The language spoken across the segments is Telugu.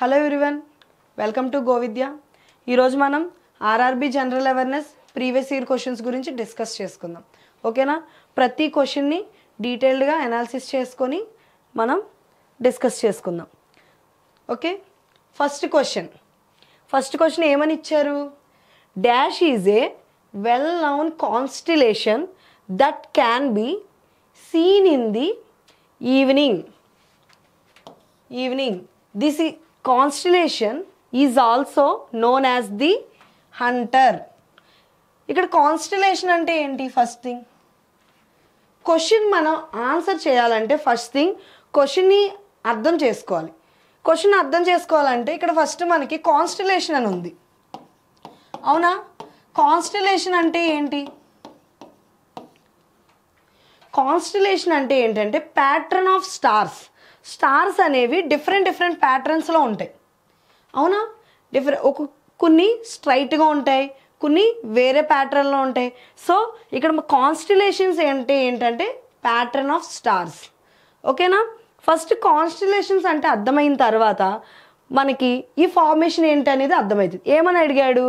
hello everyone welcome to GoVidya ఈరోజు మనం RRB general awareness previous year questions గురించి డిస్కస్ చేసుకుందాం ఓకేనా ప్రతి క్వశ్చన్ని డీటెయిల్డ్గా అనాలిసిస్ చేసుకొని మనం డిస్కస్ చేసుకుందాం okay first question first question ఏమని ఇచ్చారు dash is a well known constellation that can be seen in the evening evening this constellation is also known as the hunter ఇక్కడ కాన్స్టిలేషన్ అంటే ఏంటి ఫస్ట్ థింగ్ క్వశ్చన్ మనం ఆన్సర్ చేయాలంటే ఫస్ట్ థింగ్ క్వశ్చన్ని అర్థం చేసుకోవాలి క్వశ్చన్ అర్థం చేసుకోవాలంటే ఇక్కడ ఫస్ట్ మనకి కాన్స్టిలేషన్ అని ఉంది అవునా కాన్స్టిలేషన్ అంటే ఏంటి కాన్స్టిలేషన్ అంటే ఏంటంటే ప్యాటర్న్ ఆఫ్ స్టార్స్ స్టార్స్ అనేవి డిఫరెంట్ డిఫరెంట్ ప్యాటర్న్స్లో ఉంటాయి అవునా డిఫరెంట్ ఒక కొన్ని స్ట్రైట్గా ఉంటాయి కొన్ని వేరే ప్యాటర్న్లో ఉంటాయి సో ఇక్కడ కాన్స్టిలేషన్స్ ఏంటి ఏంటంటే ప్యాటర్న్ ఆఫ్ స్టార్స్ ఓకేనా ఫస్ట్ కాన్స్టిలేషన్స్ అంటే అర్థమైన తర్వాత మనకి ఈ ఫార్మేషన్ ఏంటి అనేది అర్థమవుతుంది ఏమని అడిగాడు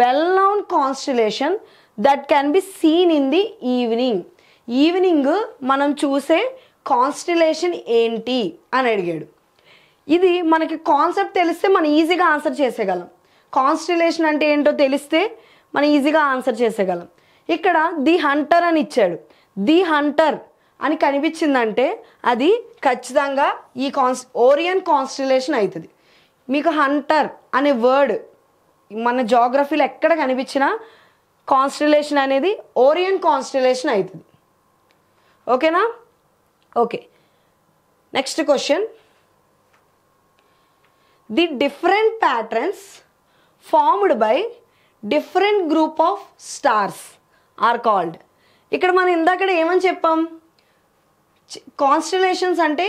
well known constellation that can be seen in the evening evening మనం చూసే కాన్స్టిలేషన్ ఏంటి అని అడిగాడు ఇది మనకి కాన్సెప్ట్ తెలిస్తే మనం ఈజీగా ఆన్సర్ చేసేయగలం కాన్స్టిలేషన్ అంటే ఏంటో తెలిస్తే మనం ఈజీగా ఆన్సర్ చేసేయగలం ఇక్కడ ది హంటర్ అని ఇచ్చాడు ది హంటర్ అని కనిపించిందంటే అది ఖచ్చితంగా ఈ కాన్స్ ఓరియన్ కాన్స్టిలేషన్ అవుతుంది మీకు హంటర్ అనే వర్డ్ మన జాగ్రఫీలో ఎక్కడ కనిపించినా కాన్స్టిలేషన్ అనేది ఓరియన్ కాన్స్టిలేషన్ అవుతుంది ఓకేనా okay next question the different patterns formed by different group of stars are called ఇక్కడ మనం ఇందాక ఏమని చెప్పాం కాన్స్టలేషన్స్ అంటే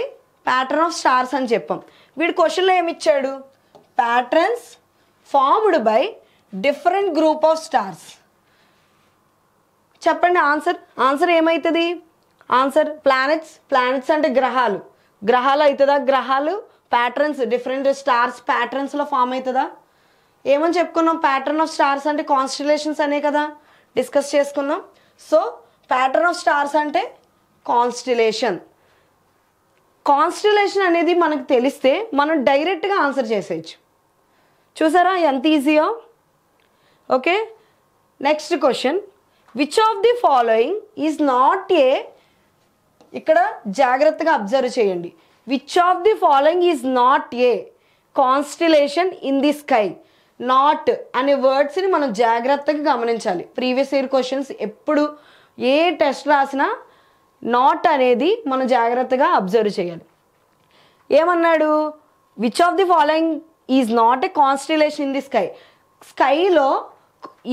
ప్యాటర్న్ ఆఫ్ స్టార్స్ అని చెప్పాం వీడు క్వశ్చన్లో ఏమిచ్చాడు patterns formed by different group of stars చెప్పండి ఆన్సర్ ఆన్సర్ ఏమవుతుంది ఆన్సర్ ప్లానెట్స్ ప్లానెట్స్ అంటే గ్రహాలు గ్రహాలు అవుతుందా గ్రహాలు ప్యాటర్న్స్ డిఫరెంట్ స్టార్స్ ప్యాటర్న్స్లో ఫామ్ అవుతుందా ఏమని చెప్పుకున్నాం ప్యాటర్న్ ఆఫ్ స్టార్స్ అంటే కాన్స్టిలేషన్స్ అనే కదా డిస్కస్ చేసుకున్నాం సో ప్యాటర్న్ ఆఫ్ స్టార్స్ అంటే కాన్స్టిలేషన్ కాన్స్టిలేషన్ అనేది మనకు తెలిస్తే మనం డైరెక్ట్గా ఆన్సర్ చేసేయచ్చు చూసారా ఎంత ఈజీయో okay next question which of the following is not a ఇక్కడ జాగ్రత్తగా అబ్జర్వ్ చేయండి which of the following is not a constellation in the sky not అనే వర్డ్స్ని మనం జాగ్రత్తగా గమనించాలి ప్రీవియస్ ఇయర్ క్వశ్చన్స్ ఎప్పుడు ఏ టెస్ట్ రాసినా నాట్ అనేది మనం జాగ్రత్తగా అబ్జర్వ్ చేయాలి ఏమన్నాడు which of the following is not a constellation in the sky స్కైలో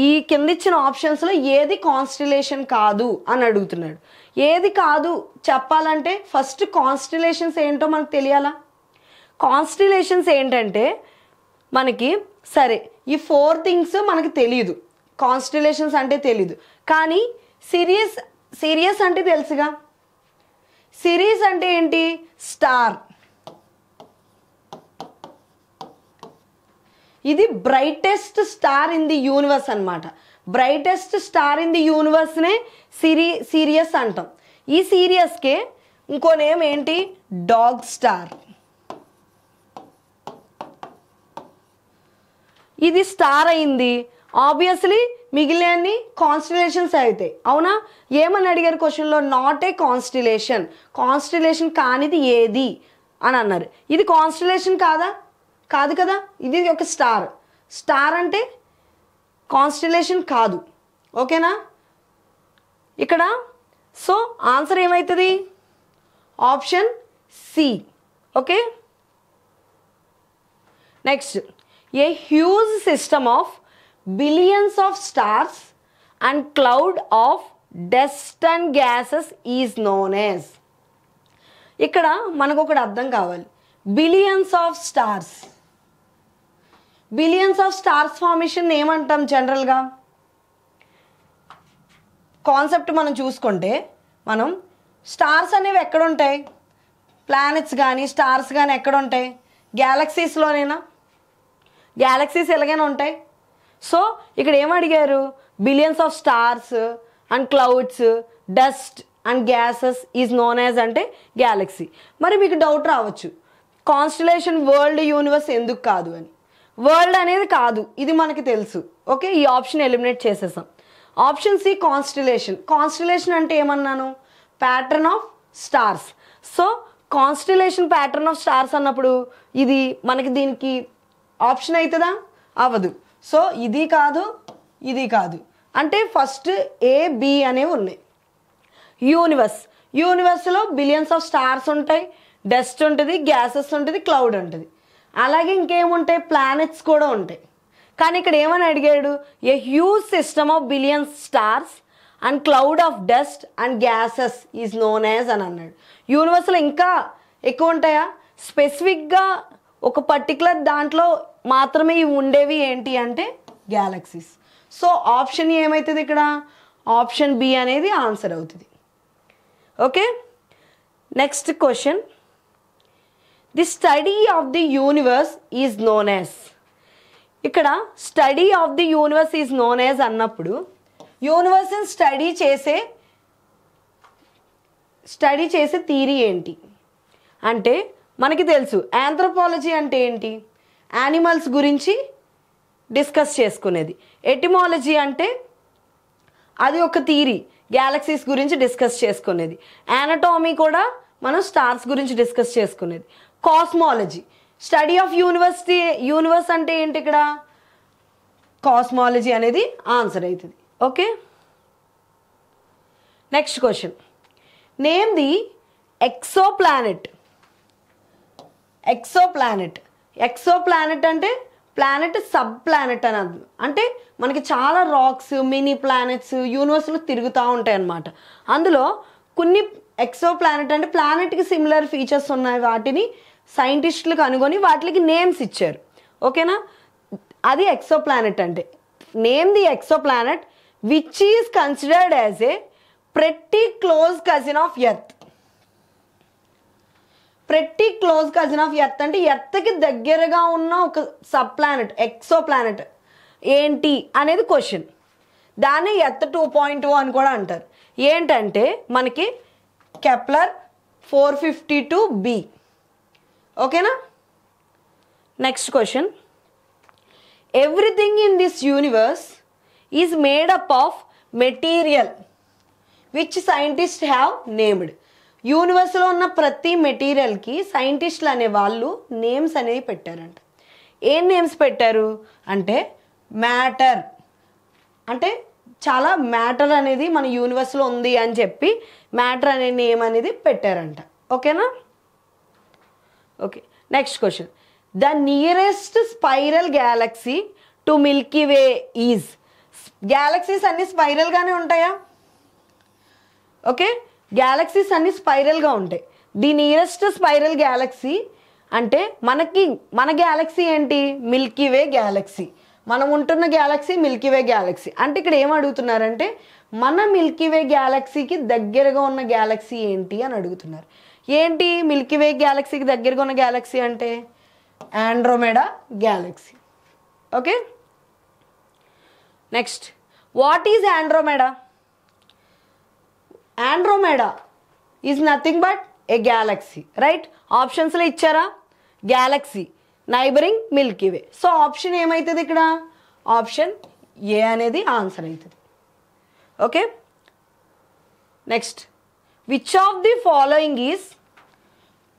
ఈ కింద ఇచ్చిన ఆప్షన్స్లో ఏది కాన్స్టిలేషన్ కాదు అని అడుగుతున్నాడు ఏది కాదు చెప్పాలంటే ఫస్ట్ కాన్స్టిలేషన్స్ ఏంటో మనకు తెలియాలా కాన్స్టిలేషన్స్ ఏంటంటే మనకి సరే ఈ ఫోర్ థింగ్స్ మనకి తెలియదు కాన్స్టిలేషన్స్ అంటే తెలీదు కానీ సిరియస్ సిరియస్ అంటే తెలుసుగా సిరీస్ అంటే ఏంటి స్టార్ ఇది brightest star in the universe అనమాట బ్రైటెస్ట్ స్టార్ ఇన్ ది యూనివర్స్నే సిరి సీరియస్ అంటాం ఈ సీరియస్కే ఇంకో నేమ్ ఏంటి డాగ్ స్టార్ ఇది స్టార్ అయింది ఆబ్వియస్లీ మిగిలినన్ని కాన్స్టిలేషన్స్ అవుతాయి అవునా ఏమని అడిగారు క్వశ్చన్లో నాట్ ఏ కాన్స్టిలేషన్ కాన్స్టిలేషన్ కానిది ఏది అని అన్నారు ఇది కాన్స్టిలేషన్ కాదా కాదు కదా ఇది ఒక స్టార్ స్టార్ అంటే కాన్స్టిలేషన్ కాదు ఓకేనా ఇక్కడ సో ఆన్సర్ ఏమవుతుంది option C okay next a huge system of billions of stars and cloud of dust and gases is known as ఇక్కడ మనకు ఒకటి అర్థం కావాలి billions of stars billions of stars formation ఏమంటాం జనరల్గా కాన్సెప్ట్ మనం చూసుకుంటే మనం స్టార్స్ అనేవి ఎక్కడుంటాయి ప్లానెట్స్ కానీ స్టార్స్ కానీ ఎక్కడుంటాయి గ్యాలక్సీస్లోనేనా గ్యాలక్సీస్ ఎలాగైనా ఉంటాయి సో ఇక్కడ ఏమడిగారు billions of stars and clouds dust and gases is known as అంటే గ్యాలక్సీ మరి మీకు డౌట్ రావచ్చు కాన్స్టిలేషన్ వరల్డ్ యూనివర్స్ ఎందుకు కాదు అని వరల్డ్ అనేది కాదు ఇది మనకి తెలుసు ఓకే ఈ ఆప్షన్ ఎలిమినేట్ చేసేసాం ఆప్షన్ సి కాన్స్టిలేషన్ కాన్స్టిలేషన్ అంటే ఏమన్నాను pattern of stars so constellation pattern of stars అన్నప్పుడు ఇది మనకి దీనికి ఆప్షన్ అవుతుందా అవ్వదు సో ఇది కాదు ఇది కాదు అంటే ఫస్ట్ ఏ బి అనేవి ఉన్నాయి యూనివర్స్ యూనివర్స్లో బిలియన్స్ ఆఫ్ స్టార్స్ ఉంటాయి డస్ట్ ఉంటుంది గ్యాసెస్ ఉంటుంది క్లౌడ్ ఉంటుంది అలాగే ఇంకేముంటాయి ప్లానెట్స్ కూడా ఉంటాయి కానీ ఇక్కడ ఏమని అడిగాడు a huge system of billion stars and cloud of dust and gases is known as అని అన్నాడు యూనివర్స్లో ఇంకా ఎక్కువ ఉంటాయా స్పెసిఫిక్గా ఒక పర్టికులర్ దాంట్లో మాత్రమే ఇవి ఉండేవి ఏంటి అంటే గ్యాలక్సీస్ సో ఆప్షన్ ఏమవుతుంది ఇక్కడ ఆప్షన్ బి అనేది ఆన్సర్ అవుతుంది okay next question the study of the universe is known as ఇక్కడ study of the universe is known as అన్నప్పుడు యూనివర్స్ని స్టడీ చేసే స్టడీ చేసే థీరీ ఏంటి అంటే మనకి తెలుసు ఆంథ్రపాలజీ అంటే ఏంటి యానిమల్స్ గురించి డిస్కస్ చేసుకునేది ఎటిమాలజీ అంటే అది ఒక థీరీ గ్యాలక్సీస్ గురించి డిస్కస్ చేసుకునేది యానటామీ కూడా మనం స్టార్స్ గురించి డిస్కస్ చేసుకునేది cosmology study of university universe అంటే ఏంటి ఇక్కడ కాస్మాలజీ అనేది ఆన్సర్ అవుతుంది okay next question name the exoplanet exoplanet exoplanet అంటే ప్లానెట్ సబ్ ప్లానెట్ అని అర్థం అంటే మనకి చాలా రాక్స్ మినీ ప్లానెట్స్ యూనివర్స్లో తిరుగుతూ ఉంటాయి అన్నమాట అందులో కొన్ని ఎక్సో ప్లానెట్ అంటే ప్లానెట్కి సిమిలర్ ఫీచర్స్ ఉన్నాయి వాటిని సైంటిస్టులు కనుగొని వాటికి నేమ్స్ ఇచ్చారు ఓకేనా అది ఎక్సో ప్లానెట్ అంటే name the exoplanet which is considered as a pretty close cousin of Earth pretty close cousin of Earth అంటే ఎర్త్కి దగ్గరగా ఉన్న ఒక సబ్ ప్లానెట్ ఎక్సో ప్లానెట్ ఏంటి అనేది క్వశ్చన్ దాన్ని ఎర్త్ టూ పాయింట్ అని కూడా అంటారు ఏంటంటే మనకి Kepler four fifty two B ఓకేనా next question everything in this universe is made up of material which scientist have named యూనివర్స్లో ఉన్న ప్రతి మెటీరియల్కి సైంటిస్టులు అనే వాళ్ళు నేమ్స్ అనేవి పెట్టారంట ఏం నేమ్స్ పెట్టారు అంటే మ్యాటర్ అంటే చాలా మ్యాటర్ అనేది మన యూనివర్స్లో ఉంది అని చెప్పి మ్యాటర్ అనే నేమ్ అనేది పెట్టారంట ఓకేనా okay next question the nearest spiral galaxy to Milky Way is galaxies అన్ని స్పైరల్గానే ఉంటాయా ఓకే గ్యాలక్సీస్ అన్ని స్పైరల్గా ఉంటాయి ది నియరెస్ట్ స్పైరల్ గ్యాలక్సీ అంటే మనకి మన గ్యాలక్సీ ఏంటి మిల్కీ వే గ్యాలక్సీ మనం ఉంటున్న గ్యాలక్సీ మిల్కీవే గ్యాలక్సీ అంటే ఇక్కడ ఏం అడుగుతున్నారంటే మన మిల్కీవే గ్యాలక్సీకి దగ్గరగా ఉన్న గ్యాలక్సీ ఏంటి అని అడుగుతున్నారు ఏంటి మిల్కీవే గ్యాలక్సీకి దగ్గరగా ఉన్న గ్యాలక్సీ అంటే Andromeda galaxy okay next what is Andromeda Andromeda is nothing but a galaxy right ఆప్షన్స్లో ఇచ్చారా galaxy neighboring Milky Way so option ఏమవుతుంది ఇక్కడ ఆప్షన్ ఏ అనేది ఆన్సర్ అవుతుంది okay next which of the following is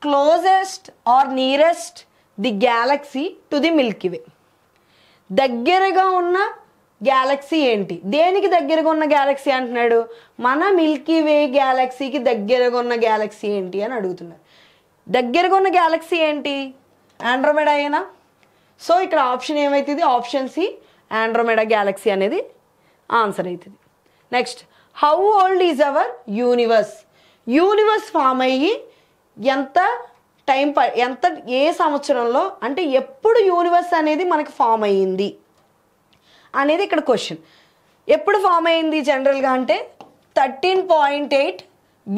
closest or nearest the galaxy to the Milky Way దగ్గరగా ఉన్న గ్యాలక్సీ ఏంటి దేనికి దగ్గరగా ఉన్న గ్యాలక్సీ అంటున్నాడు మన మిల్కీ వే గ్యాలక్సీకి దగ్గరగా ఉన్న గ్యాలక్సీ ఏంటి అని అడుగుతున్నారు దగ్గరగా ఉన్న గ్యాలక్సీ ఏంటి ఆండ్రోమెడా అయినా సో ఇక్కడ ఆప్షన్ ఏమవుతుంది ఆప్షన్ సి ఆండ్రోమెడా గ్యాలక్సీ అనేది ఆన్సర్ అవుతుంది next how old is our universe universe form అయ్యి ఎంత టైం ప ఎంత ఏ సంవత్సరంలో అంటే ఎప్పుడు యూనివర్స్ అనేది మనకి ఫామ్ అయ్యింది అనేది ఇక్కడ క్వశ్చన్ ఎప్పుడు ఫామ్ అయ్యింది జనరల్గా అంటే thirteen point eight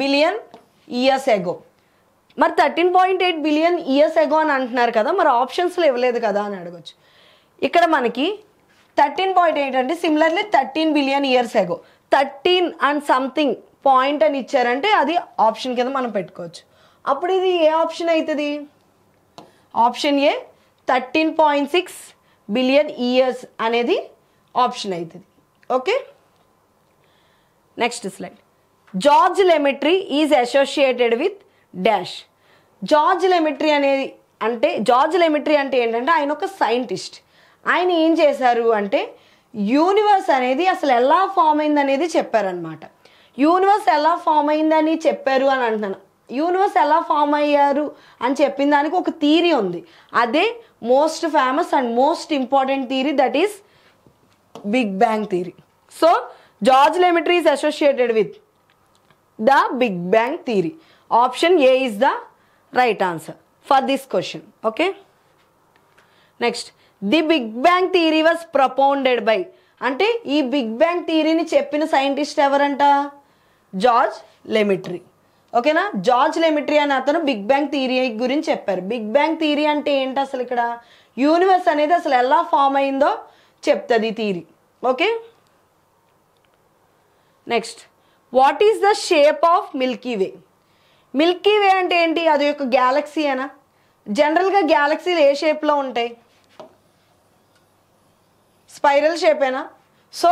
billion years ago మరి thirteen point eight billion years ago అని అంటున్నారు కదా మరి ఆప్షన్స్లో ఇవ్వలేదు కదా అని అడగచ్చు ఇక్కడ మనకి థర్టీన్ పాయింట్ ఎయిట్ అంటే similarly thirteen billion years ago thirteen and something point అని ఇచ్చారంటే అది ఆప్షన్ కింద మనం పెట్టుకోవచ్చు అప్పుడు ఇది ఏ ఆప్షన్ అవుతుంది option A thirteen point six billion years అనేది ఆప్షన్ అవుతుంది okay next slide George Lemaitre is associated with dash George Lemaitre అనేది అంటే జార్జ్ లెమిట్రీ అంటే ఏంటంటే ఆయన ఒక సైంటిస్ట్ ఆయన ఏం చేశారు అంటే యూనివర్స్ అనేది అసలు ఎలా ఫామ్ అయింది అనేది చెప్పారనమాట యూనివర్స్ ఎలా ఫామ్ అయిందని చెప్పారు అని అంటున్నాను యూనివర్స్ ఎలా ఫామ్ అయ్యారు అని చెప్పిన దానికి ఒక థీరీ ఉంది అదే most famous and most important theory that is big bang theory so George Lemaitre is associated with the big bang theory option A is the right answer for this question okay next the big bang theory was propounded by అంటే ఈ బిగ్ బ్యాంగ్ థియరీని చెప్పిన సైంటిస్ట్ ఎవరంట జార్జ్ లెమిట్రీ ఓకేనా జార్జ్ లెమిట్రీ అనే అతను బిగ్ బ్యాంగ్ థియరీ గురించి చెప్పారు బిగ్ బ్యాంగ్ థియరీ అంటే ఏంటి అసలు ఇక్కడ యూనివర్స్ అనేది అసలు ఎలా ఫామ్ అయిందో చెప్తుంది ఈ theory okay next what is the shape of Milky Way Milky Way అంటే ఏంటి అది ఒక అయినా జనరల్గా గ్యాలక్సీలు ఏ షేప్లో ఉంటాయి స్పైరల్ షేపేనా సో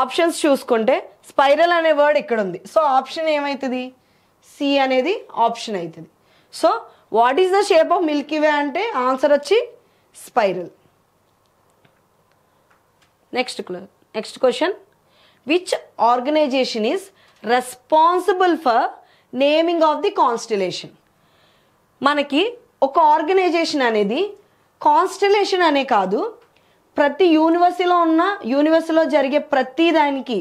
ఆప్షన్స్ చూసుకుంటే స్పైరల్ అనే వర్డ్ ఇక్కడ ఉంది సో ఆప్షన్ ఏమవుతుంది సి అనేది ఆప్షన్ అవుతుంది so what is the shape of Milky Way అంటే ఆన్సర్ వచ్చి spiral next next question which organization is responsible for naming of the constellation మనకి ఒక ఆర్గనైజేషన్ అనేది కాన్స్టలేషన్ అనే కాదు ప్రతి యూనివర్సిటీలో ఉన్న యూనివర్సిటీలో జరిగే ప్రతి దానికి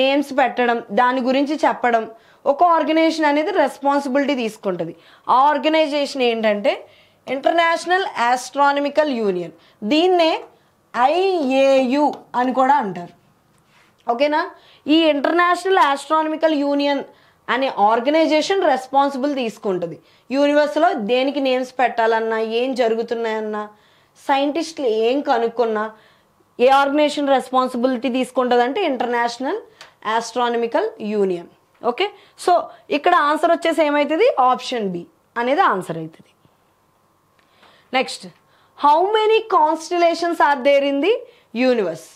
నేమ్స్ పెట్టడం దాని గురించి చెప్పడం ఒక ఆర్గనైజేషన్ అనేది రెస్పాన్సిబిలిటీ తీసుకుంటుంది ఆ ఆర్గనైజేషన్ ఏంటంటే ఇంటర్నేషనల్ ఆస్ట్రానమికల్ యూనియన్ దీన్నే ఐఏయు అని కూడా అంటారు ఓకేనా ఈ ఇంటర్నేషనల్ ఆస్ట్రానమికల్ యూనియన్ అనే ఆర్గనైజేషన్ రెస్పాన్సిబుల్ తీసుకుంటుంది యూనివర్స్లో దేనికి నేమ్స్ పెట్టాలన్నా ఏం జరుగుతున్నాయన్నా సైంటిస్ట్లు ఏం కనుక్కున్నా ఏ ఆర్గనైజేషన్ రెస్పాన్సిబిలిటీ తీసుకుంటుందంటే International Astronomical Union okay so ఇక్కడ ఆన్సర్ వచ్చేసి ఏమవుతుంది ఆప్షన్ బి అనేది ఆన్సర్ అవుతుంది next how many constellations are there in the universe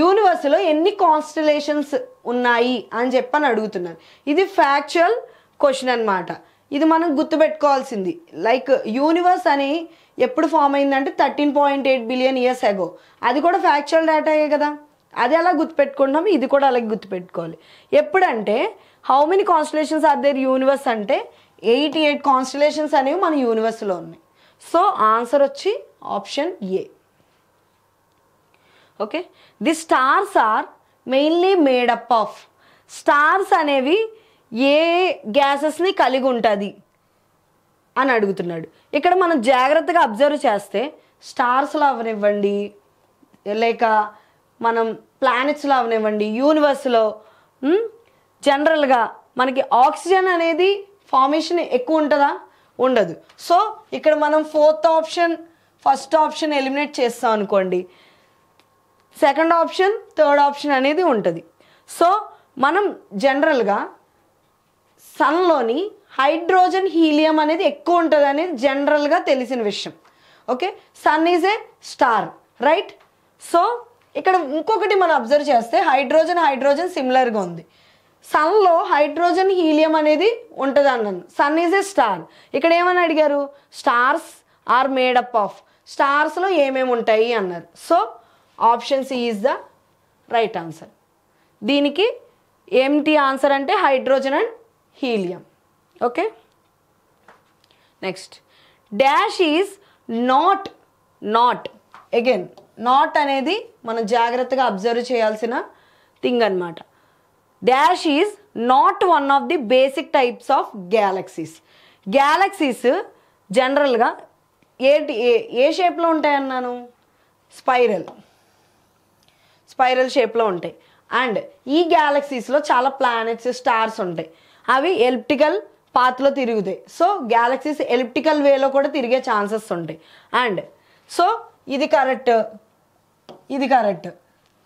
యూనివర్స్లో ఎన్ని కాన్స్టలేషన్స్ ఉన్నాయి అని చెప్పని అడుగుతున్నారు ఇది ఫ్యాక్చువల్ క్వశ్చన్ అనమాట ఇది మనం గుర్తుపెట్టుకోవాల్సింది లైక్ యూనివర్స్ అని ఎప్పుడు ఫామ్ అయిందంటే thirteen point eight billion years ago అది కూడా ఫ్యాక్చువల్ డేటాయే కదా అది అలా గుర్తుపెట్టుకుంటున్నాం ఇది కూడా అలాగే గుర్తుపెట్టుకోవాలి ఎప్పుడంటే how many constellations are there universe అంటే ఎయిటీ ఎయిట్ కాన్స్టలేషన్స్ అనేవి మన యూనివర్స్లో ఉన్నాయి సో ఆన్సర్ వచ్చి option A okay the stars are mainly made up of stars అనేవి ఏ గ్యాసెస్ని కలిగి ఉంటుంది అని అడుగుతున్నాడు ఇక్కడ మనం జాగ్రత్తగా అబ్జర్వ్ చేస్తే స్టార్స్లో అవనివ్వండి లేక మనం ప్లానెట్స్లో అవనివ్వండి యూనివర్స్లో జనరల్గా మనకి ఆక్సిజన్ అనేది ఫార్మేషన్ ఎక్కువ ఉంటుందా ఉండదు సో ఇక్కడ మనం fourth option first option eliminate చేస్తాం అనుకోండి సెకండ్ ఆప్షన్ థర్డ్ ఆప్షన్ అనేది ఉంటుంది సో మనం జనరల్గా సన్లోని హైడ్రోజన్ హీలియం అనేది ఎక్కువ ఉంటుంది అనేది జనరల్గా తెలిసిన విషయం okay sun is a star right so ఇక్కడ ఇంకొకటి మనం అబ్జర్వ్ చేస్తే హైడ్రోజన్ హైడ్రోజన్ సిమిలర్గా ఉంది సన్లో హైడ్రోజన్ హీలియం అనేది ఉంటుంది అన్నాను సన్ ఈజ్ ఏ స్టార్ ఇక్కడ ఏమని అడిగారు స్టార్స్ ఆర్ మేడప్ ఆఫ్ స్టార్స్లో ఏమేమి ఉంటాయి అన్నారు so option C is the right answer దీనికి ఏమిటి ఆన్సర్ అంటే hydrogen and helium okay next dash is not not again not అనేది మనం జాగ్రత్తగా అబ్జర్వ్ చేయాల్సిన థింగ్ అనమాట dash is not one of the basic types of galaxies galaxies జనరల్గా ఏ ఏ షేప్లో ఉంటాయన్నాను స్పైరల్ స్పైరల్ షేప్లో ఉంటాయి అండ్ ఈ గ్యాలక్సీస్లో చాలా ప్లానెట్స్ స్టార్స్ ఉంటాయి అవి ఎలిప్టికల్ పాత్లో తిరుగుతాయి సో గ్యాలక్సీస్ ఎలిప్టికల్ వేలో కూడా తిరిగే ఛాన్సెస్ ఉంటాయి అండ్ సో ఇది కరెక్ట్ ఇది కరెక్ట్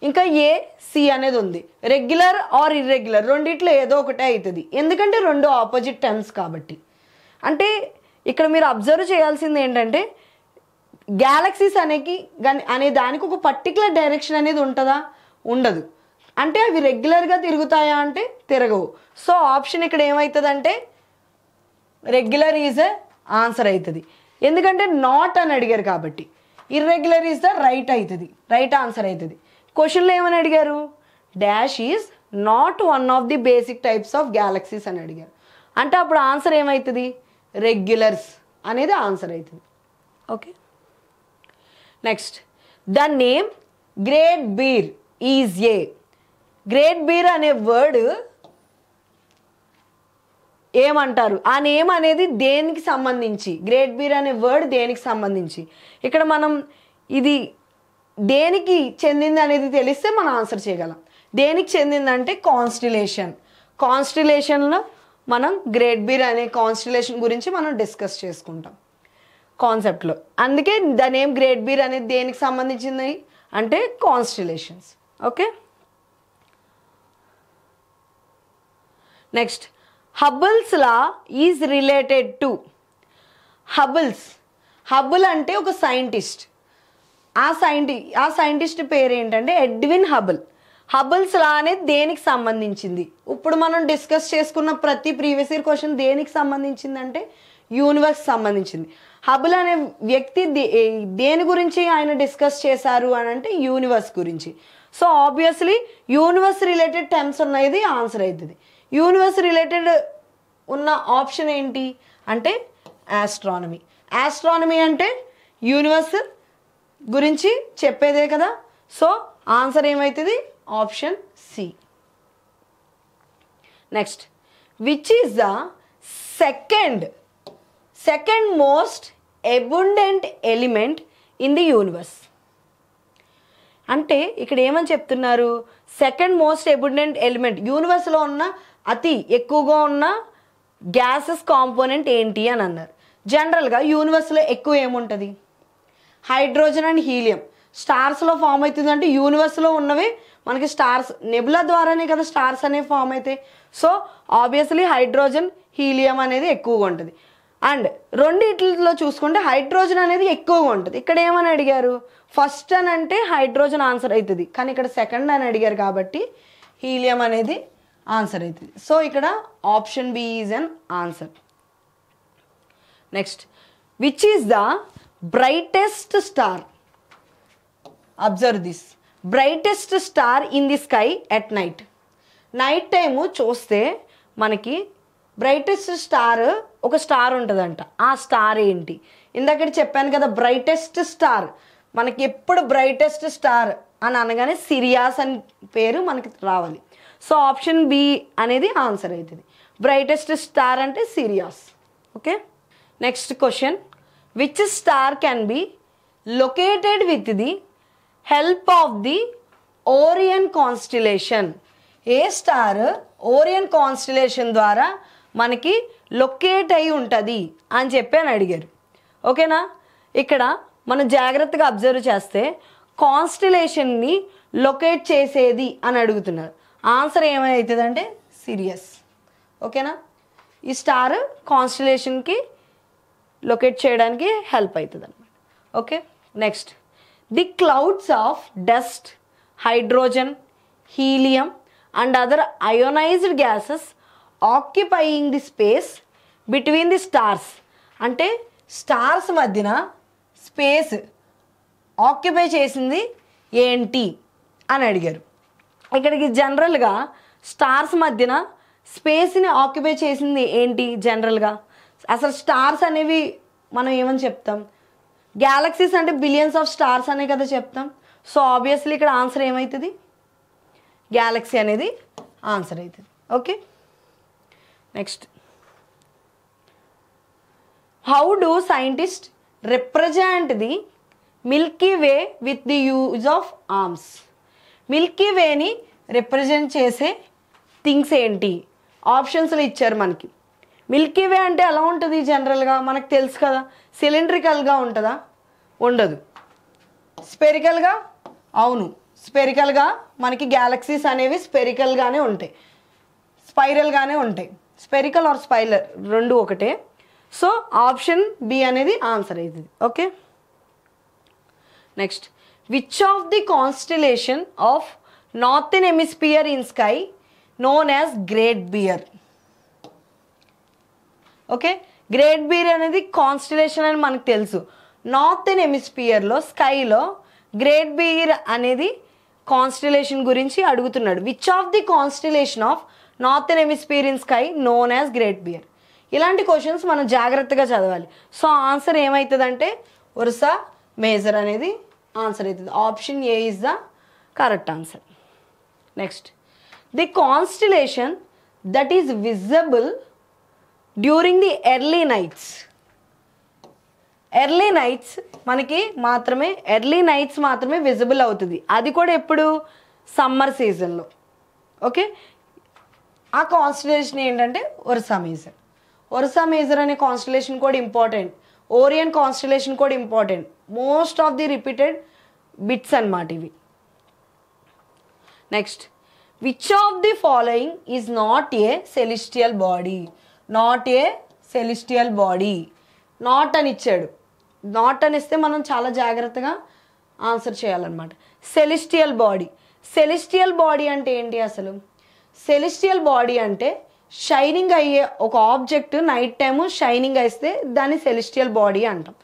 ఇంకా ఏ సి అనేది ఉంది రెగ్యులర్ ఆర్ ఇర్రెగ్యులర్ రెండిట్లో ఏదో ఒకటే అవుతుంది ఎందుకంటే రెండు ఆపోజిట్ టెన్స్ కాబట్టి అంటే ఇక్కడ మీరు అబ్జర్వ్ చేయాల్సింది ఏంటంటే గ్యాలక్సీస్ అనేకి అనే దానికి ఒక పర్టికులర్ డైరెక్షన్ అనేది ఉంటుందా ఉండదు అంటే అవి రెగ్యులర్గా తిరుగుతాయా అంటే తిరగవు సో ఆప్షన్ ఇక్కడ ఏమవుతుంది అంటే రెగ్యులర్ ఈజ్ ఎ ఆన్సర్ అవుతుంది ఎందుకంటే నాట్ అని అడిగారు కాబట్టి ఇర్రెగ్యులర్ ఈజ్ ద రైట్ అవుతుంది రైట్ ఆన్సర్ అవుతుంది క్వశ్చన్లో ఏమని అడిగారు dash is not one of the basic types of galaxies అని అడిగారు అంటే అప్పుడు ఆన్సర్ ఏమవుతుంది రెగ్యులర్స్ అనేది ఆన్సర్ అవుతుంది okay next the name great bear is a great bear అనే వర్డ్ ఏమంటారు ఆ నేమ్ అనేది దేనికి సంబంధించి గ్రేట్ బీర్ అనే వర్డ్ దేనికి సంబంధించి ఇక్కడ మనం ఇది దేనికి చెందింది అనేది తెలిస్తే మనం ఆన్సర్ చేయగలం దేనికి చెందిందంటే కాన్స్టిలేషన్ కాన్స్టిలేషన్లో మనం గ్రేట్ బీర్ అనే కాన్స్టిలేషన్ గురించి మనం డిస్కస్ చేసుకుంటాం కాన్సెప్ట్లో అందుకే ద నేమ్ గ్రేట్ బీర్ అనేది దేనికి సంబంధించింది అంటే constellations okay next Hubble's law law is related to Hubble's Hubble అంటే ఒక సైంటిస్ట్ ఆ సైంటి ఆ సైంటిస్ట్ పేరు ఏంటంటే ఎడ్విన్ హబుల్ హబుల్స్లా లా అనేది దేనికి సంబంధించింది ఇప్పుడు మనం డిస్కస్ చేసుకున్న ప్రతి ప్రీవియస్ ఇయర్ క్వశ్చన్ దేనికి సంబంధించిందంటే యూనివర్స్ సంబంధించింది హబుల్ అనే వ్యక్తి దేని గురించి ఆయన డిస్కస్ చేశారు అని అంటే యూనివర్స్ గురించి so obviously universe related terms ఉన్నది ఆన్సర్ అవుతుంది యూనివర్స్ రిలేటెడ్ ఉన్న ఆప్షన్ ఏంటి అంటే ఆస్ట్రానమీ యాస్ట్రానమీ అంటే యూనివర్స్ గురించి చెప్పేదే కదా సో ఆన్సర్ ఏమవుతుంది option C next which is the second second most abundant element in the universe అంటే ఇక్కడ ఏమని చెప్తున్నారు సెకండ్ మోస్ట్ అబుండెంట్ ఎలిమెంట్ యూనివర్స్లో ఉన్న అతి ఎక్కువగా ఉన్న గ్యాసెస్ కాంపోనెంట్ ఏంటి అని అన్నారు జనరల్గా యూనివర్స్లో ఎక్కువ ఏముంటుంది హైడ్రోజన్ అండ్ హీలియం స్టార్స్లో ఫామ్ అవుతుందంటే యూనివర్స్లో ఉన్నవి మనకి స్టార్స్ నెబుల ద్వారానే కదా స్టార్స్ అనేవి ఫామ్ అవుతాయి సో ఆబ్వియస్లీ హైడ్రోజన్ హీలియం అనేది ఎక్కువగా ఉంటుంది అండ్ రెండిట్లో చూసుకుంటే హైడ్రోజన్ అనేది ఎక్కువగా ఉంటుంది ఇక్కడ ఏమని అడిగారు ఫస్ట్ అని అంటే హైడ్రోజన్ ఆన్సర్ అవుతుంది కానీ ఇక్కడ సెకండ్ అని అడిగారు కాబట్టి హీలియం అనేది ఆన్సర్ అవుతుంది సో ఇక్కడ option B is an answer next which is the brightest star observe this brightest star in the sky at night night time చూస్తే మనకి బ్రైటెస్ట్ స్టార్ ఒక స్టార్ ఉంటుందంట ఆ స్టార్ ఏంటి ఇందాక చెప్పాను కదా బ్రైటెస్ట్ స్టార్ మనకి ఎప్పుడు బ్రైటెస్ట్ స్టార్ అని అనగానే సిరియాస్ అని పేరు మనకి రావాలి సో ఆప్షన్ బి అనేది ఆన్సర్ అవుతుంది బ్రైటెస్ట్ స్టార్ అంటే Sirius okay next question which star can be located with the help of the Orion constellation ఏ స్టార్ ఓరియన్ కాన్స్టిలేషన్ ద్వారా మనకి లొకేట్ అయి ఉంటుంది అని చెప్పి అని అడిగారు ఓకేనా ఇక్కడ మనం జాగ్రత్తగా అబ్జర్వ్ చేస్తే కాన్స్టిలేషన్ని లొకేట్ చేసేది అని అడుగుతున్నారు ఆన్సర్ ఏమైతుందంటే సిరియస్ ఓకేనా ఈ స్టార్ కాన్స్టిలేషన్కి లొకేట్ చేయడానికి హెల్ప్ అవుతుంది అనమాట okay next the clouds of dust hydrogen helium and other ionized gases occupying the space between the stars అంటే స్టార్స్ మధ్యన స్పేస్ ఆక్యుపై చేసింది ఏంటి అని అడిగారు ఇక్కడికి జనరల్గా స్టార్స్ మధ్యన స్పేస్ని ఆక్యుపై చేసింది ఏంటి జనరల్గా అసలు స్టార్స్ అనేవి మనం ఏమని చెప్తాం గ్యాలక్సీస్ అంటే బిలియన్స్ ఆఫ్ స్టార్స్ అనే కదా చెప్తాం సో ఆబ్వియస్లీ ఇక్కడ ఆన్సర్ ఏమవుతుంది గ్యాలక్సీ అనేది ఆన్సర్ అవుతుంది okay next how do scientist represent the Milky Way with the use of arms Milky వేని రిప్రజెంట్ చేసే థింగ్స్ ఏంటి ఆప్షన్స్లో ఇచ్చారు మనకి మిల్కీ వే అంటే ఎలా ఉంటుంది జనరల్గా మనకు తెలుసు కదా సిలిండ్రికల్గా ఉంటుందా ఉండదు స్పెరికల్గా అవును స్పెరికల్గా మనకి గ్యాలక్సీస్ అనేవి స్పెరికల్గానే ఉంటాయి స్పైరల్గానే ఉంటాయి స్పెరికల్ ఆర్ స్పైలర్ రెండు ఒకటే సో ఆప్షన్ బి అనేది ఆన్సర్ అవుతుంది okay next which of the constellation of north in hemisphere in sky known as great bear okay great bear అనేది కాన్స్టిలేషన్ అని మనకు తెలుసు నార్త్ ఇన్ ఎమిస్పియర్లో స్కైలో గ్రేట్ బియర్ అనేది కాన్స్టిలేషన్ గురించి అడుగుతున్నాడు which of the constellation of northern hemisphere in sky known as great bear ఇలాంటి క్వశ్చన్స్ మనం జాగ్రత్తగా చదవాలి సో ఆన్సర్ ఏమవుతుందంటే వరుస మేజర్ అనేది ఆన్సర్ అవుతుంది option A is the correct answer next the constellation that is visible during the early nights early nights మనకి మాత్రమే ఎర్లీ నైట్స్ మాత్రమే విజిబుల్ అవుతుంది అది కూడా ఎప్పుడు సమ్మర్ సీజన్లో ఓకే ఆ కాన్స్టలేషన్ ఏంటంటే ఒరసా మేజర్ ఒరసా మేజర్ అనే కాన్స్టలేషన్ కూడా ఇంపార్టెంట్ ఓరియన్ కాన్స్టలేషన్ కూడా important most of the repeated bits అనమాట ఇవి next which of the following is not a celestial body not a celestial body not అని ఇచ్చాడు నాట్ అని ఇస్తే మనం చాలా జాగ్రత్తగా ఆన్సర్ చేయాలన్నమాట సెలిస్టియల్ బాడీ సెలిస్టియల్ బాడీ అంటే ఏంటి అసలు సెలిస్టియల్ బాడీ అంటే షైనింగ్ అయ్యే ఒక ఆబ్జెక్ట్ నైట్ టైము షైనింగ్ అయితే దాన్ని సెలెస్టియల్ బాడీ అంటాం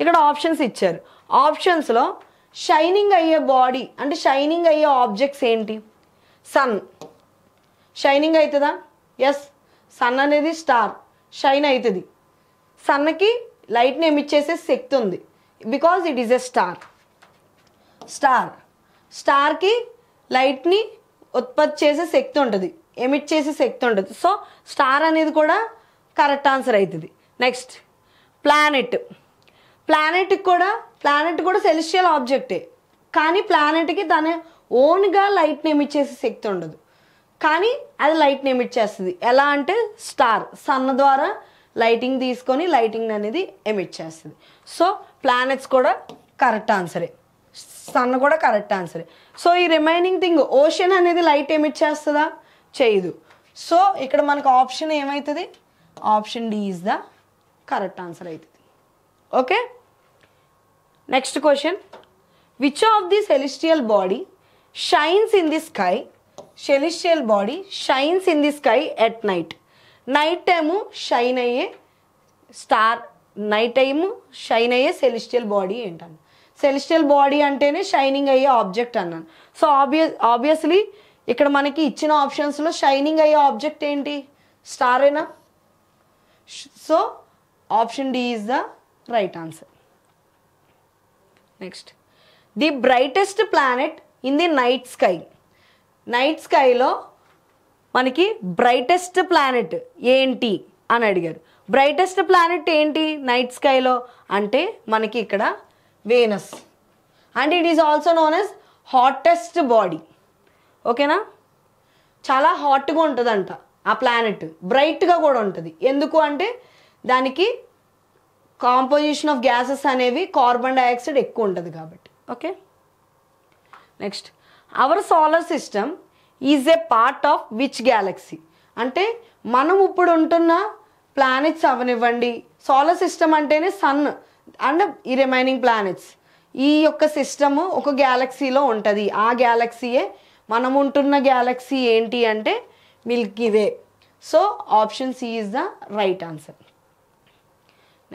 ఇక్కడ ఆప్షన్స్ ఇచ్చారు ఆప్షన్స్లో షైనింగ్ అయ్యే బాడీ అంటే షైనింగ్ అయ్యే ఆబ్జెక్ట్స్ ఏంటి సన్ షైనింగ్ అవుతుందా ఎస్ సన్ అనేది స్టార్ షైన్ అవుతుంది సన్కి లైట్ని ఇచ్చేసే శక్తి ఉంది because it is a star star స్టార్కి లైట్ని ఉత్పత్తి చేసే శక్తి ఉంటుంది ఎమిట్ చేసే శక్తి ఉంటుంది సో స్టార్ అనేది కూడా కరెక్ట్ ఆన్సర్ అవుతుంది నెక్స్ట్ ప్లానెట్ ప్లానెట్కి కూడా ప్లానెట్ కూడా సెలిషియల్ ఆబ్జెక్టే కానీ ప్లానెట్కి దాని ఓన్గా లైట్ని ఎమిట్ చేసే శక్తి ఉండదు కానీ అది లైట్ని ఎమిట్ చేస్తుంది ఎలా అంటే స్టార్ సన్ ద్వారా లైటింగ్ తీసుకొని లైటింగ్ అనేది ఎమిట్ చేస్తుంది సో ప్లానెట్స్ కూడా కరెక్ట్ ఆన్సరే సన్ కూడా కరెక్ట్ ఆన్సర్ సో ఈ రిమైనింగ్ థింగ్ ఓషన్ అనేది లైట్ ఏమి చేస్తుందా చేయదు సో ఇక్కడ మనకు ఆప్షన్ ఏమవుతుంది option D is the correct answer అవుతుంది okay next question which of the celestial body shines in the sky celestial body shines in the sky at night night time shine అయ్యే స్టార్ నైట్ టైము షైన్ అయ్యే సెలిస్టియల్ బాడీ ఏంటంటే సెలిస్టియల్ బాడీ అంటేనే షైనింగ్ అయ్యే ఆబ్జెక్ట్ అన్నాను సో ఆబ్వియస్ ఆబ్వియస్లీ ఇక్కడ మనకి ఇచ్చిన ఆప్షన్స్లో షైనింగ్ అయ్యే ఆబ్జెక్ట్ ఏంటి స్టారేనా so option D is the right answer next the brightest planet in the night sky night స్కైలో మనకి బ్రైటెస్ట్ ప్లానెట్ ఏంటి అని అడిగారు బ్రైటెస్ట్ ప్లానెట్ ఏంటి నైట్ స్కైలో అంటే మనకి ఇక్కడ Venus and it is also known as hottest body ఓకేనా చాలా హాట్గా ఉంటుందంట ఆ ప్లానెట్ బ్రైట్గా కూడా ఉంటుంది ఎందుకు అంటే దానికి కాంపోజిషన్ ఆఫ్ గ్యాసెస్ అనేవి కార్బన్ డైఆక్సైడ్ ఎక్కువ ఉంటుంది కాబట్టి okay next our solar system is a part of which galaxy అంటే మనం ఇప్పుడు ఉంటున్న ప్లానెట్స్ అవనివ్వండి సోలార్ సిస్టమ్ అంటేనే సన్ అండ్ ఈ రిమైనింగ్ ప్లానెట్స్ ఈ యొక్క సిస్టమ్ ఒక గ్యాలక్సీలో ఉంటుంది ఆ గ్యాలక్సీయే మనం ఉంటున్న గ్యాలక్సీ ఏంటి అంటే Milky Way so option C is the right answer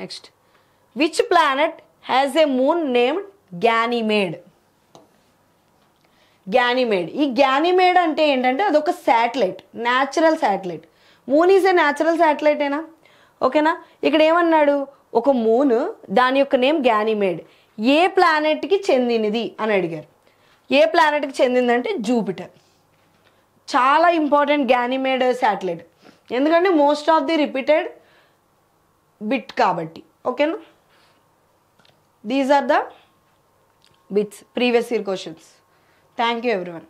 next which planet has a moon named Ganymede Ganymede ఈ గ్యానిమేడ్ అంటే ఏంటంటే అదొక satellite natural satellite moon is a natural ఏనా ఓకేనా ఇక్కడ ఏమన్నాడు ఒక మూన్ దాని యొక్క నేమ్ గ్యానిమేడ్ ఏ ప్లానెట్కి చెందినది అని అడిగారు ఏ ప్లానెట్కి చెందిందంటే జూపిటర్ చాలా ఇంపార్టెంట్ గ్యానిమేడ్ శాటిలైట్ ఎందుకంటే most of the repeated bit కాబట్టి ఓకేనా these are the bits previous year questions thank you everyone